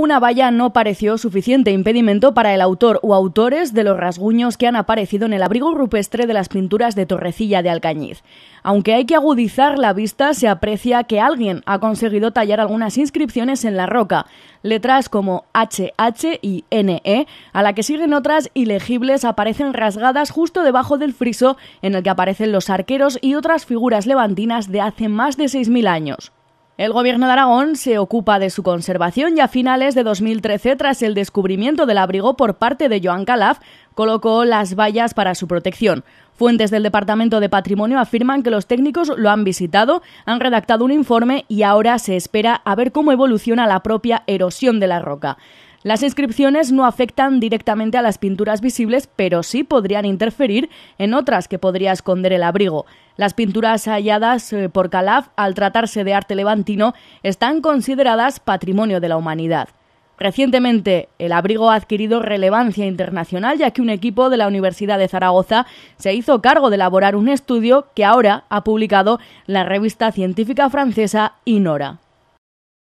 Una valla no pareció suficiente impedimento para el autor o autores de los rasguños que han aparecido en el abrigo rupestre de las pinturas de Torrecilla de Alcañiz. Aunque hay que agudizar la vista, se aprecia que alguien ha conseguido tallar algunas inscripciones en la roca, letras como HH y NE, a la que siguen otras ilegibles, aparecen rasgadas justo debajo del friso en el que aparecen los arqueros y otras figuras levantinas de hace más de 6.000 años. El gobierno de Aragón se ocupa de su conservación y a finales de 2013, tras el descubrimiento del abrigo por parte de Joan Calaf, colocó las vallas para su protección. Fuentes del Departamento de Patrimonio afirman que los técnicos lo han visitado, han redactado un informe y ahora se espera a ver cómo evoluciona la propia erosión de la roca. Las inscripciones no afectan directamente a las pinturas visibles, pero sí podrían interferir en otras que podría esconder el abrigo. Las pinturas halladas eh, por Calaf, al tratarse de arte levantino, están consideradas patrimonio de la humanidad. Recientemente, el abrigo ha adquirido relevancia internacional ya que un equipo de la Universidad de Zaragoza se hizo cargo de elaborar un estudio que ahora ha publicado la revista científica francesa INORA.